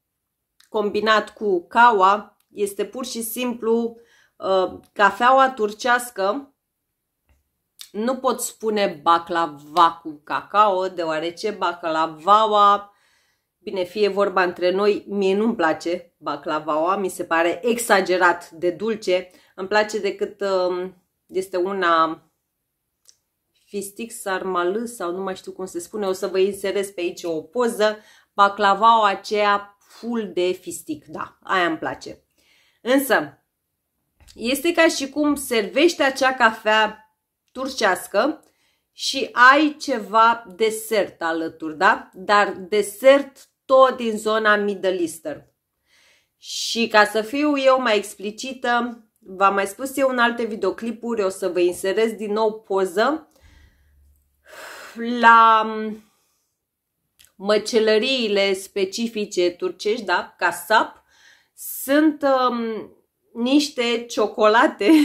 combinat cu caua, este pur și simplu uh, cafeaua turcească. Nu pot spune baclava cu cacao, deoarece baclavaua Bine, fie vorba între noi, mie nu-mi place baclavaua, mi se pare exagerat de dulce. Îmi place decât um, este una fistic sarmală sau nu mai știu cum se spune, o să vă inserez pe aici o poză, baclavau aceea full de fistic, da, aia îmi place. Însă, este ca și cum servești acea cafea turcească și ai ceva desert alături, da? Dar desert tot din zona Middle Eastern. Și ca să fiu eu mai explicită, v-am mai spus eu în alte videoclipuri, o să vă inserez din nou poză la mm, măcelăriile specifice turcești, da, casap, sunt um, niște ciocolate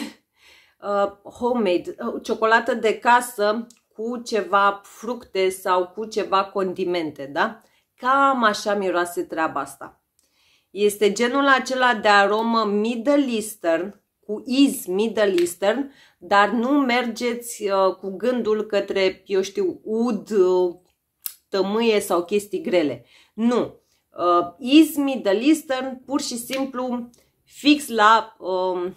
uh, homemade, uh, ciocolată de casă cu ceva fructe sau cu ceva condimente, da? Cam așa miroase treaba asta. Este genul acela de aromă Middle Eastern, cu iz Middle Eastern, dar nu mergeți uh, cu gândul către, eu știu, ud, uh, tămâie sau chestii grele. Nu. Uh, Izmi, The Listen, pur și simplu fix la uh,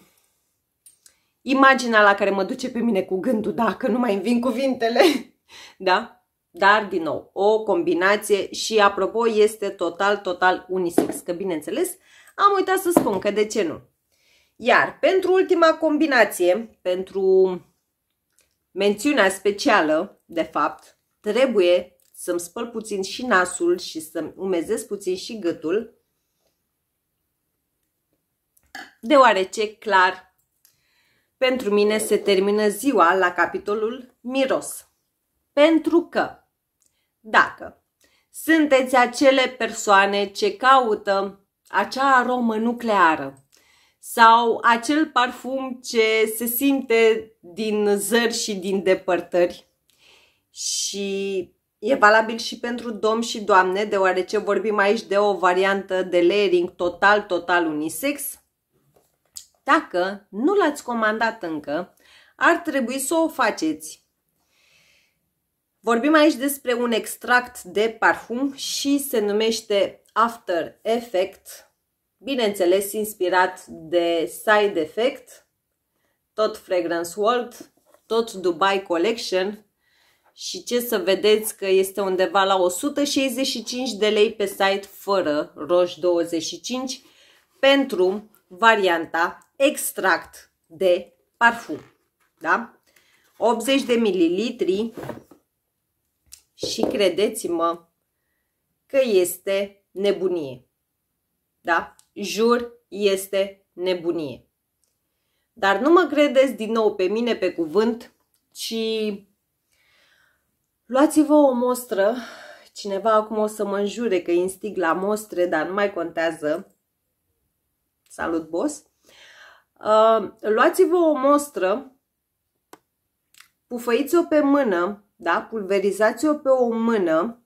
imaginea la care mă duce pe mine cu gândul, dacă nu mai vin cuvintele. da? Dar, din nou, o combinație și, apropo, este total, total unisex. Că, bineînțeles, am uitat să spun că de ce nu. Iar pentru ultima combinație, pentru mențiunea specială, de fapt, trebuie să-mi spăl puțin și nasul și să-mi umezesc puțin și gâtul, deoarece, clar, pentru mine se termină ziua la capitolul miros. Pentru că, dacă sunteți acele persoane ce caută acea aromă nucleară sau acel parfum ce se simte din zări și din depărtări. Și e valabil și pentru dom și doamne, deoarece vorbim aici de o variantă de layering total, total unisex. Dacă nu l-ați comandat încă, ar trebui să o faceți. Vorbim aici despre un extract de parfum și se numește After Effect bineînțeles inspirat de Side Effect, tot Fragrance World, tot Dubai Collection și ce să vedeți că este undeva la 165 de lei pe site fără roș 25 pentru varianta extract de parfum. Da? 80 de mililitri și credeți-mă că este nebunie. Da? Jur, este nebunie. Dar nu mă credeți din nou pe mine pe cuvânt, ci luați-vă o mostră. Cineva acum o să mă înjure că instig la mostre, dar nu mai contează. Salut, boss! Uh, luați-vă o mostră, pufăiți-o pe mână, da? pulverizați-o pe o mână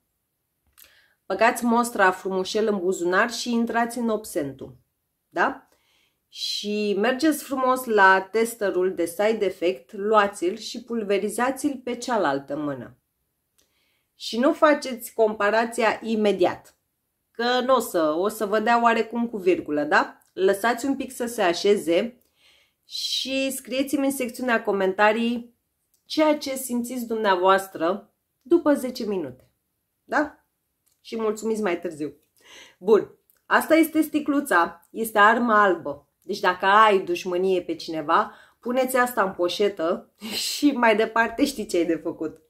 Băgați mostra frumușel în buzunar și intrați în obsentul. Da? Și mergeți frumos la testerul de side effect, luați-l și pulverizați-l pe cealaltă mână. Și nu faceți comparația imediat, că nu o să, o să vă dea oarecum cu virgulă, da? Lăsați un pic să se așeze și scrieți-mi în secțiunea comentarii ceea ce simțiți dumneavoastră după 10 minute. Da? și mulțumiți mai târziu. Bun, asta este sticluța, este armă albă. Deci dacă ai dușmănie pe cineva, puneți asta în poșetă și mai departe știi ce ai de făcut.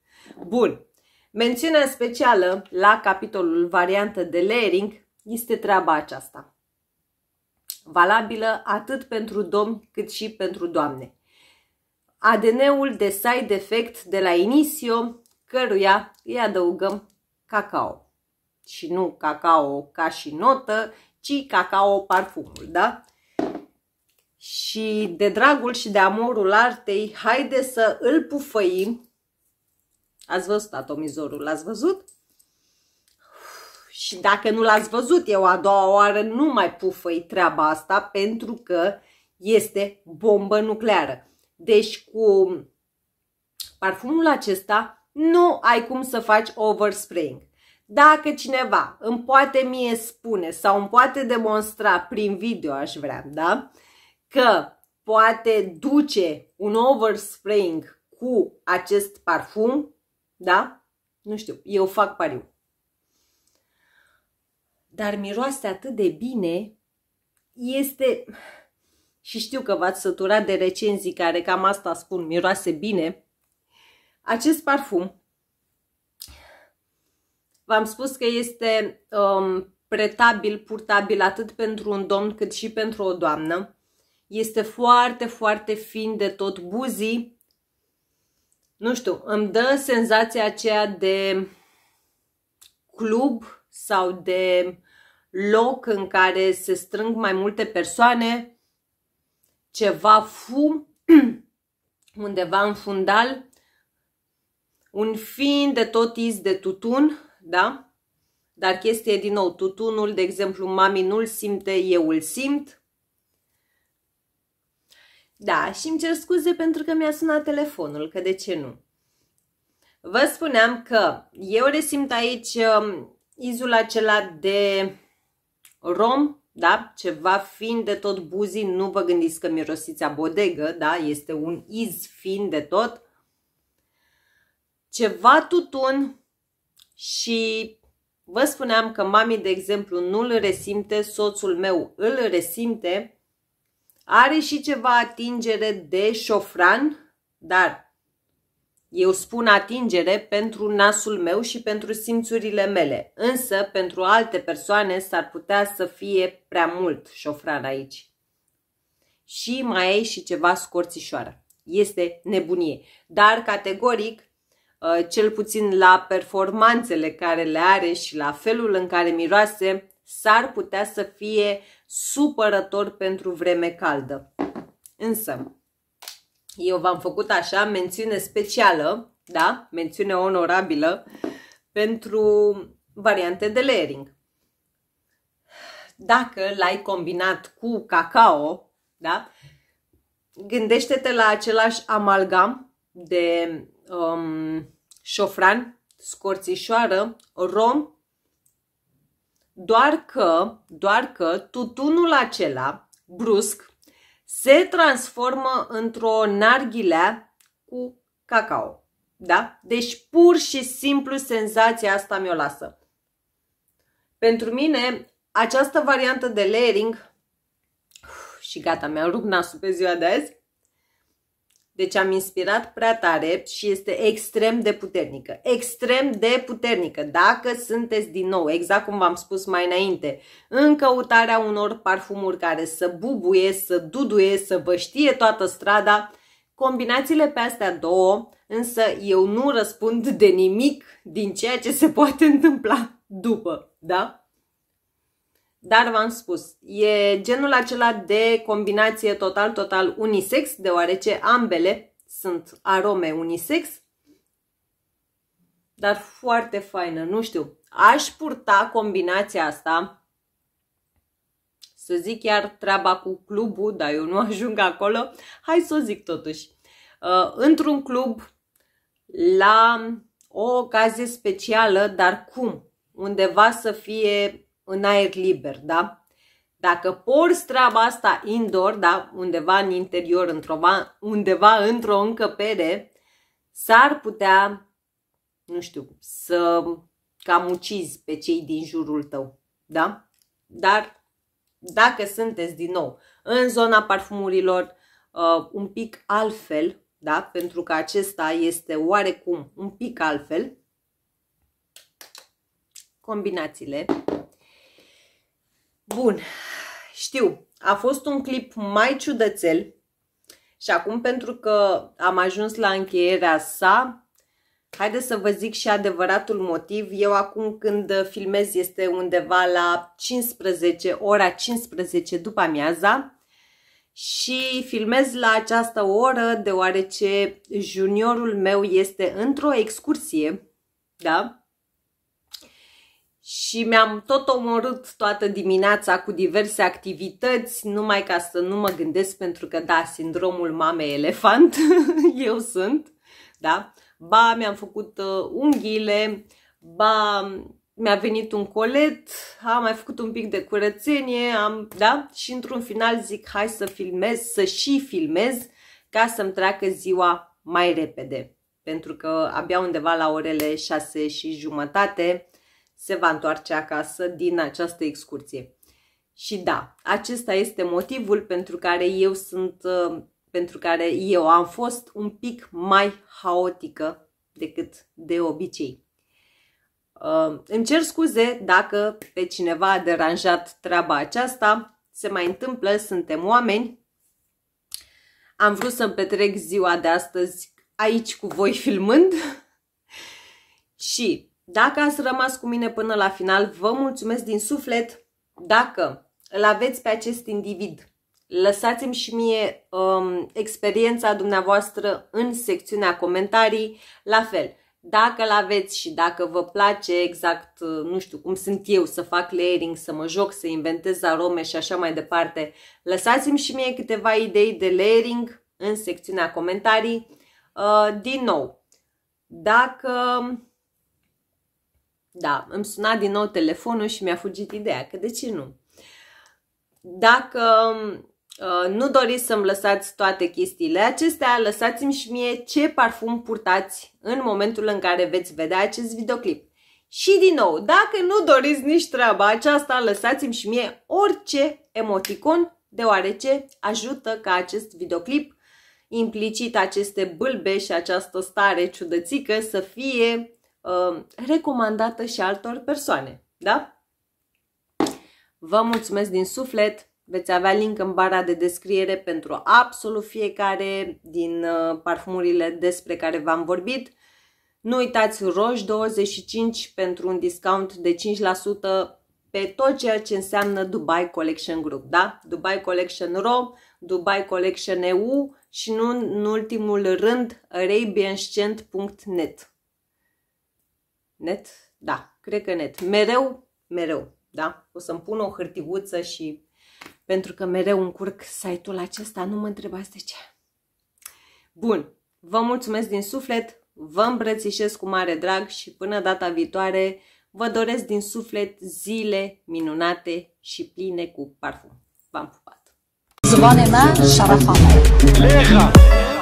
Bun, mențiunea specială la capitolul variantă de layering este treaba aceasta. Valabilă atât pentru domn cât și pentru doamne. ADN-ul de side effect de la Inisio, căruia îi adăugăm cacao și nu cacao ca și notă, ci cacao parfumul, da? Și de dragul și de amorul artei, haide să îl pufăim. Ați văzut atomizorul, l-ați văzut? Și dacă nu l-ați văzut eu a doua oară, nu mai pufăi treaba asta pentru că este bombă nucleară. Deci cu parfumul acesta nu ai cum să faci overspraying. Dacă cineva îmi poate mie spune sau îmi poate demonstra prin video, aș vrea, da? Că poate duce un overspraying cu acest parfum, da? Nu știu, eu fac pariu. Dar miroase atât de bine, este... Și știu că v-ați săturat de recenzii care cam asta spun, miroase bine. Acest parfum V-am spus că este um, pretabil, purtabil atât pentru un domn cât și pentru o doamnă. Este foarte, foarte fin de tot buzii. Nu știu, îmi dă senzația aceea de club sau de loc în care se strâng mai multe persoane, ceva fum undeva în fundal, un fin de tot iz de tutun da? Dar chestia e din nou, tutunul, de exemplu, mami nu-l simte, eu îl simt. Da, și îmi cer scuze pentru că mi-a sunat telefonul, că de ce nu? Vă spuneam că eu resimt aici um, izul acela de rom, da? Ceva fin de tot buzii, nu vă gândiți că mirosiți a bodegă, da? Este un iz fin de tot. Ceva tutun, și vă spuneam că mami, de exemplu, nu îl resimte, soțul meu îl resimte, are și ceva atingere de șofran, dar eu spun atingere pentru nasul meu și pentru simțurile mele, însă pentru alte persoane s-ar putea să fie prea mult șofran aici. Și mai ai și ceva scorțișoară. Este nebunie. Dar categoric Uh, cel puțin la performanțele care le are și la felul în care miroase, s-ar putea să fie supărător pentru vreme caldă. Însă, eu v-am făcut așa mențiune specială, da, mențiune onorabilă, pentru variante de layering. Dacă l-ai combinat cu cacao, da, gândește-te la același amalgam de um, șofran, scorțișoară, rom, doar că, doar că tutunul acela, brusc, se transformă într-o narghilea cu cacao. Da? Deci pur și simplu senzația asta mi-o lasă. Pentru mine, această variantă de layering și gata, mi-am rupt nasul pe ziua de azi, deci am inspirat prea tare și este extrem de puternică. Extrem de puternică. Dacă sunteți din nou, exact cum v-am spus mai înainte, în căutarea unor parfumuri care să bubuie, să duduie, să vă știe toată strada, combinațiile pe astea două, însă eu nu răspund de nimic din ceea ce se poate întâmpla după, da? Dar v-am spus, e genul acela de combinație total-total unisex, deoarece ambele sunt arome unisex, dar foarte faină, nu știu. Aș purta combinația asta, să zic chiar treaba cu clubul, dar eu nu ajung acolo, hai să o zic totuși. Uh, într-un club, la o ocazie specială, dar cum? Undeva să fie în aer liber, da? Dacă porți treaba asta indoor, da, undeva în interior, într-o, undeva într-o încăpere, s-ar putea, nu știu, să cam ucizi pe cei din jurul tău, da? Dar dacă sunteți din nou în zona parfumurilor uh, un pic altfel, da? Pentru că acesta este oarecum un pic altfel, combinațiile Bun, știu, a fost un clip mai ciudățel și acum pentru că am ajuns la încheierea sa, Haideți să vă zic și adevăratul motiv. Eu acum când filmez este undeva la 15, ora 15 după amiaza și filmez la această oră deoarece juniorul meu este într-o excursie, da? și mi-am tot omorât toată dimineața cu diverse activități, numai ca să nu mă gândesc, pentru că, da, sindromul mamei elefant, eu sunt, da? Ba, mi-am făcut uh, unghiile, ba, mi-a venit un colet, am mai făcut un pic de curățenie, am, da? Și într-un final zic, hai să filmez, să și filmez, ca să-mi treacă ziua mai repede. Pentru că abia undeva la orele șase și jumătate se va întoarce acasă din această excursie. Și da, acesta este motivul pentru care eu sunt, ă, pentru care eu am fost un pic mai haotică decât de obicei. Ă, îmi cer scuze dacă pe cineva a deranjat treaba aceasta, se mai întâmplă, suntem oameni. Am vrut să-mi petrec ziua de astăzi aici cu voi filmând și dacă ați rămas cu mine până la final, vă mulțumesc din suflet. Dacă îl aveți pe acest individ, lăsați-mi și mie um, experiența dumneavoastră în secțiunea comentarii. La fel, dacă îl aveți și dacă vă place exact, uh, nu știu, cum sunt eu să fac layering, să mă joc, să inventez arome și așa mai departe, lăsați-mi și mie câteva idei de layering în secțiunea comentarii. Uh, din nou, dacă da, îmi suna din nou telefonul și mi-a fugit ideea, că de ce nu? Dacă uh, nu doriți să-mi lăsați toate chestiile acestea, lăsați-mi și mie ce parfum purtați în momentul în care veți vedea acest videoclip. Și din nou, dacă nu doriți nici treaba aceasta, lăsați-mi și mie orice emoticon, deoarece ajută ca acest videoclip implicit aceste bâlbe și această stare ciudățică să fie Uh, recomandată și altor persoane. Da? Vă mulțumesc din suflet! Veți avea link în bara de descriere pentru absolut fiecare din uh, parfumurile despre care v-am vorbit. Nu uitați roș 25 pentru un discount de 5% pe tot ceea ce înseamnă Dubai Collection Group, da? Dubai Collection ROM, Dubai Collection EU și nu în ultimul rând arabianscent.net. Net? Da, cred că net. Mereu, mereu, da? O să-mi pun o hârtiguță și pentru că mereu încurc site-ul acesta, nu mă întrebați de ce. Bun, vă mulțumesc din suflet, vă îmbrățișez cu mare drag și până data viitoare vă doresc din suflet zile minunate și pline cu parfum. V-am pupat! Zvonina Șarafana